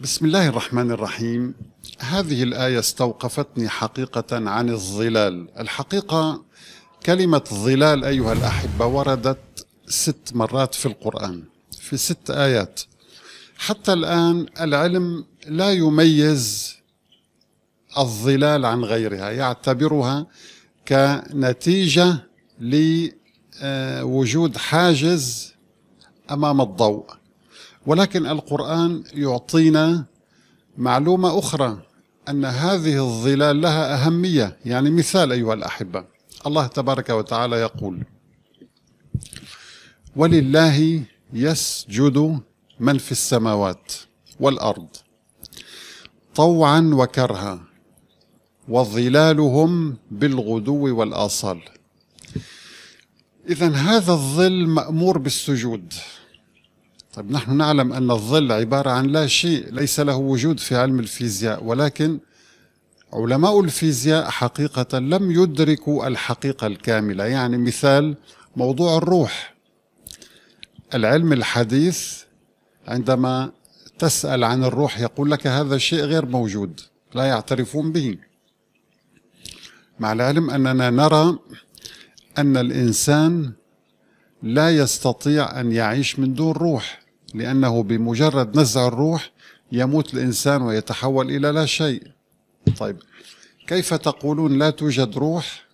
بسم الله الرحمن الرحيم هذه الآية استوقفتني حقيقة عن الظلال الحقيقة كلمة ظلال أيها الأحبة وردت ست مرات في القرآن في ست آيات حتى الآن العلم لا يميز الظلال عن غيرها يعتبرها كنتيجة لوجود حاجز أمام الضوء ولكن القرآن يعطينا معلومة أخرى أن هذه الظلال لها أهمية يعني مثال أيها الأحبة الله تبارك وتعالى يقول ولله يسجد من في السماوات والأرض طوعا وكرها وظلالهم بالغدو والآصال إذا هذا الظل مأمور بالسجود طيب نحن نعلم أن الظل عبارة عن لا شيء ليس له وجود في علم الفيزياء ولكن علماء الفيزياء حقيقة لم يدركوا الحقيقة الكاملة يعني مثال موضوع الروح العلم الحديث عندما تسأل عن الروح يقول لك هذا شيء غير موجود لا يعترفون به مع العلم أننا نرى أن الإنسان لا يستطيع أن يعيش من دون روح لأنه بمجرد نزع الروح يموت الإنسان ويتحول إلى لا شيء طيب كيف تقولون لا توجد روح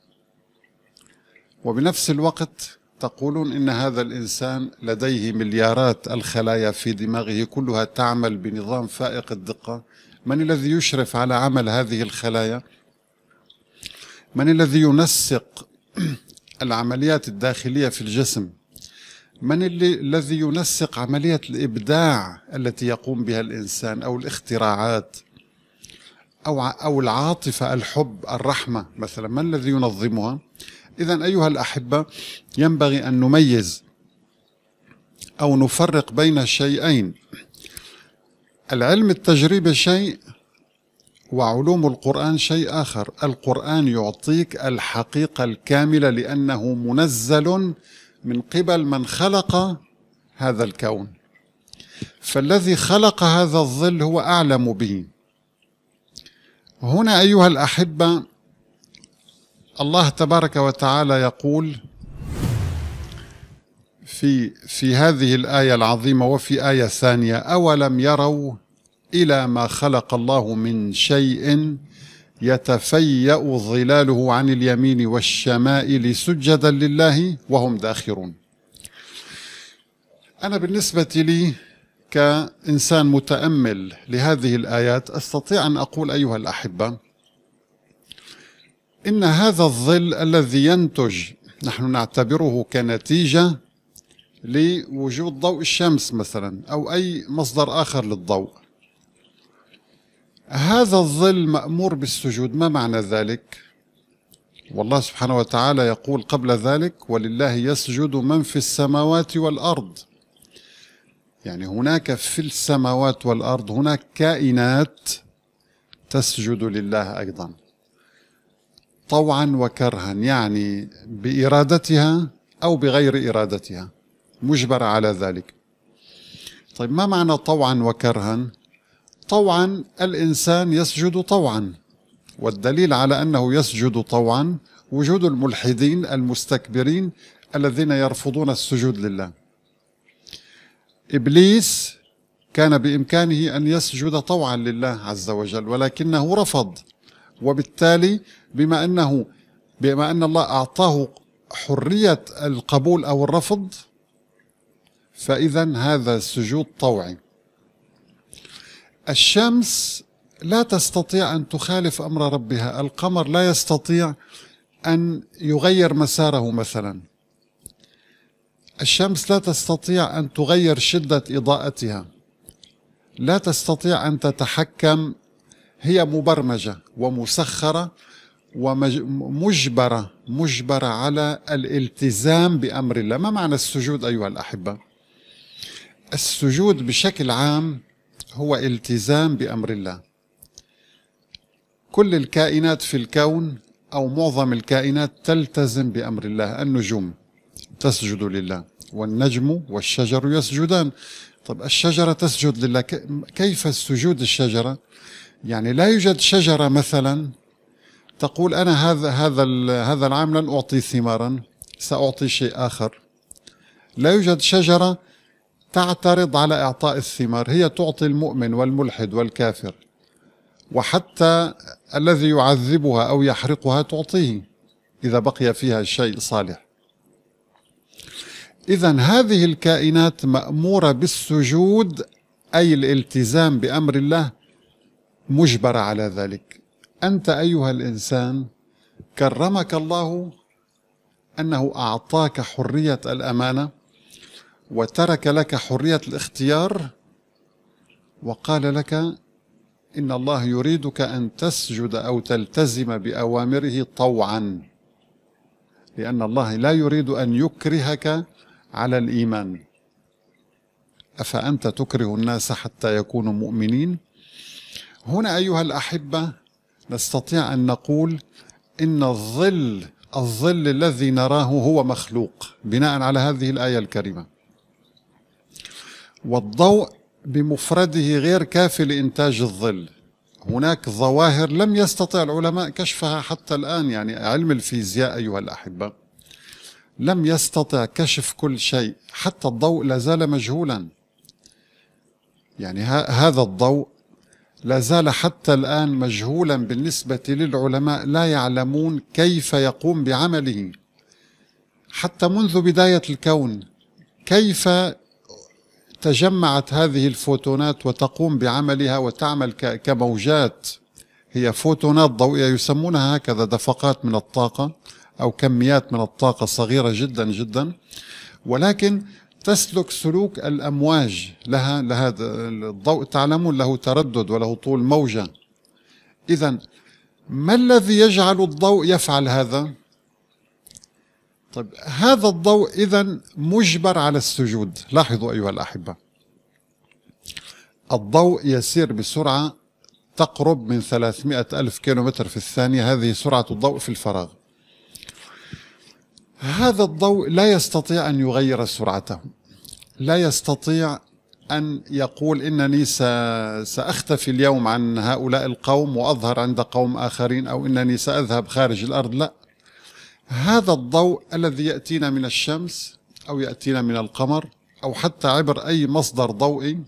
وبنفس الوقت تقولون إن هذا الإنسان لديه مليارات الخلايا في دماغه كلها تعمل بنظام فائق الدقة من الذي يشرف على عمل هذه الخلايا من الذي ينسق العمليات الداخلية في الجسم من اللي الذي ينسق عملية الإبداع التي يقوم بها الإنسان أو الاختراعات أو, أو العاطفة الحب الرحمة مثلا ما الذي ينظمها إذا أيها الأحبة ينبغي أن نميز أو نفرق بين شيئين العلم التجريبي شيء وعلوم القرآن شيء آخر القرآن يعطيك الحقيقة الكاملة لأنه منزل من قبل من خلق هذا الكون فالذي خلق هذا الظل هو أعلم به هنا أيها الأحبة الله تبارك وتعالى يقول في في هذه الآية العظيمة وفي آية ثانية أولم يروا إلى ما خلق الله من شيء يتفيأ ظلاله عن اليمين والشمائل سجدا لله وهم داخرون أنا بالنسبة لي كإنسان متأمل لهذه الآيات أستطيع أن أقول أيها الأحبة إن هذا الظل الذي ينتج نحن نعتبره كنتيجة لوجود ضوء الشمس مثلا أو أي مصدر آخر للضوء هذا الظل مأمور بالسجود ما معنى ذلك؟ والله سبحانه وتعالى يقول قبل ذلك ولله يسجد من في السماوات والأرض يعني هناك في السماوات والأرض هناك كائنات تسجد لله أيضا طوعا وكرها يعني بإرادتها أو بغير إرادتها مجبرة على ذلك طيب ما معنى طوعا وكرها طوعا الإنسان يسجد طوعا والدليل على أنه يسجد طوعا وجود الملحدين المستكبرين الذين يرفضون السجود لله إبليس كان بإمكانه أن يسجد طوعا لله عز وجل ولكنه رفض وبالتالي بما أنه بما أن الله أعطاه حرية القبول أو الرفض فإذا هذا السجود طوعي الشمس لا تستطيع أن تخالف أمر ربها القمر لا يستطيع أن يغير مساره مثلا الشمس لا تستطيع أن تغير شدة إضاءتها لا تستطيع أن تتحكم هي مبرمجة ومسخرة ومجبرة مجبرة على الالتزام بأمر الله ما معنى السجود أيها الأحبة السجود بشكل عام هو التزام بأمر الله كل الكائنات في الكون أو معظم الكائنات تلتزم بأمر الله النجوم تسجد لله والنجم والشجر يسجدان طب الشجرة تسجد لله كيف السجود الشجرة يعني لا يوجد شجرة مثلا تقول أنا هذا هذا هذا العام لن أعطي ثمارا سأعطي شيء آخر لا يوجد شجرة تعترض على إعطاء الثمار هي تعطي المؤمن والملحد والكافر وحتى الذي يعذبها أو يحرقها تعطيه إذا بقي فيها شيء صالح إذا هذه الكائنات مأمورة بالسجود أي الالتزام بأمر الله مجبرة على ذلك أنت أيها الإنسان كرمك الله أنه أعطاك حرية الأمانة وترك لك حرية الاختيار وقال لك إن الله يريدك أن تسجد أو تلتزم بأوامره طوعا لأن الله لا يريد أن يكرهك على الإيمان أفأنت تكره الناس حتى يكونوا مؤمنين هنا أيها الأحبة نستطيع أن نقول إن الظل الظل الذي نراه هو مخلوق بناء على هذه الآية الكريمة والضوء بمفرده غير كافي لإنتاج الظل هناك ظواهر لم يستطع العلماء كشفها حتى الآن يعني علم الفيزياء أيها الأحبة لم يستطع كشف كل شيء حتى الضوء لا زال مجهولا يعني هذا الضوء لا زال حتى الآن مجهولا بالنسبة للعلماء لا يعلمون كيف يقوم بعمله حتى منذ بداية الكون كيف تجمعت هذه الفوتونات وتقوم بعملها وتعمل كموجات هي فوتونات ضوئية يسمونها هكذا دفقات من الطاقة أو كميات من الطاقة صغيرة جدا جدا ولكن تسلك سلوك الأمواج لها لهذا الضوء تعلمون له تردد وله طول موجة إذا ما الذي يجعل الضوء يفعل هذا؟ طيب هذا الضوء إذا مجبر على السجود لاحظوا أيها الأحبة الضوء يسير بسرعة تقرب من 300 ألف كيلومتر في الثانية هذه سرعة الضوء في الفراغ هذا الضوء لا يستطيع أن يغير سرعته لا يستطيع أن يقول إنني سأختفي اليوم عن هؤلاء القوم وأظهر عند قوم آخرين أو إنني سأذهب خارج الأرض لا هذا الضوء الذي يأتينا من الشمس أو يأتينا من القمر أو حتى عبر أي مصدر ضوئي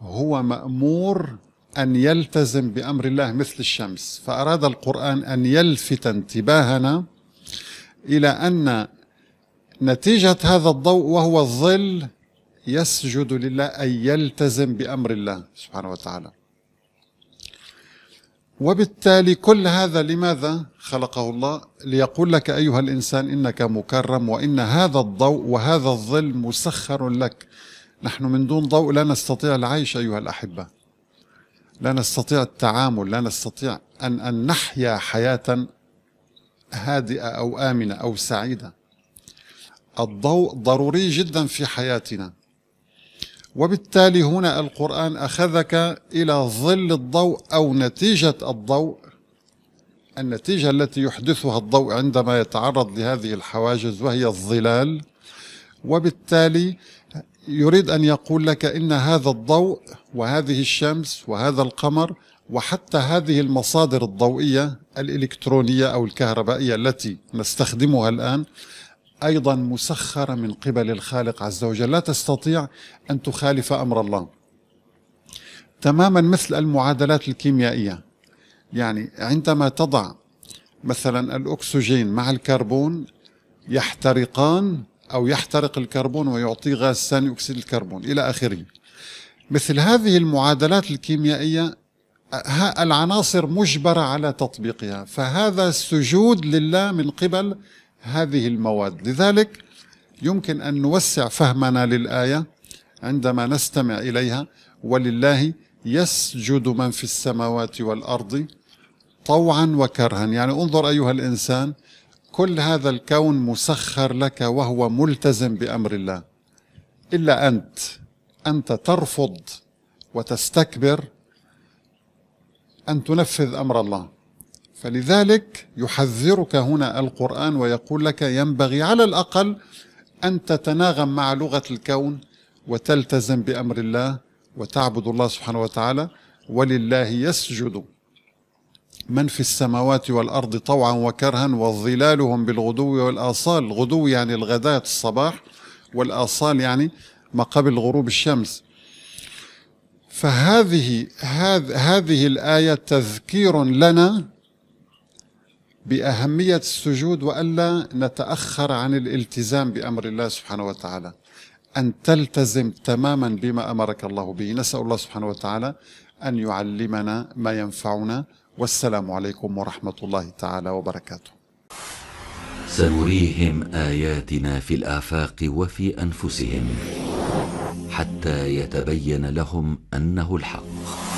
هو مأمور أن يلتزم بأمر الله مثل الشمس فأراد القرآن أن يلفت انتباهنا إلى أن نتيجة هذا الضوء وهو الظل يسجد لله أي يلتزم بأمر الله سبحانه وتعالى وبالتالي كل هذا لماذا خلقه الله ليقول لك أيها الإنسان إنك مكرم وإن هذا الضوء وهذا الظل مسخر لك نحن من دون ضوء لا نستطيع العيش أيها الأحبة لا نستطيع التعامل لا نستطيع أن, أن نحيا حياة هادئة أو آمنة أو سعيدة الضوء ضروري جدا في حياتنا وبالتالي هنا القرآن أخذك إلى ظل الضوء أو نتيجة الضوء النتيجة التي يحدثها الضوء عندما يتعرض لهذه الحواجز وهي الظلال وبالتالي يريد أن يقول لك إن هذا الضوء وهذه الشمس وهذا القمر وحتى هذه المصادر الضوئية الإلكترونية أو الكهربائية التي نستخدمها الآن أيضا مسخرة من قبل الخالق عز وجل لا تستطيع أن تخالف أمر الله تماما مثل المعادلات الكيميائية يعني عندما تضع مثلا الأكسجين مع الكربون يحترقان أو يحترق الكربون ويعطي غاز ثاني أكسيد الكربون إلى آخره مثل هذه المعادلات الكيميائية العناصر مجبرة على تطبيقها فهذا السجود لله من قبل هذه المواد لذلك يمكن أن نوسع فهمنا للآية عندما نستمع إليها ولله يسجد من في السماوات والأرض طوعا وكرها يعني انظر أيها الإنسان كل هذا الكون مسخر لك وهو ملتزم بأمر الله إلا أنت أنت ترفض وتستكبر أن تنفذ أمر الله فلذلك يحذرك هنا القرآن ويقول لك ينبغي على الأقل أن تتناغم مع لغة الكون وتلتزم بأمر الله وتعبد الله سبحانه وتعالى ولله يسجد من في السماوات والأرض طوعا وكرها وظلالهم بالغدو والآصال الغدو يعني الغداة الصباح والآصال يعني ما قبل غروب الشمس فهذه هذ هذه الآية تذكير لنا باهميه السجود والا نتاخر عن الالتزام بامر الله سبحانه وتعالى ان تلتزم تماما بما امرك الله به نسال الله سبحانه وتعالى ان يعلمنا ما ينفعنا والسلام عليكم ورحمه الله تعالى وبركاته سنريهم اياتنا في الافاق وفي انفسهم حتى يتبين لهم انه الحق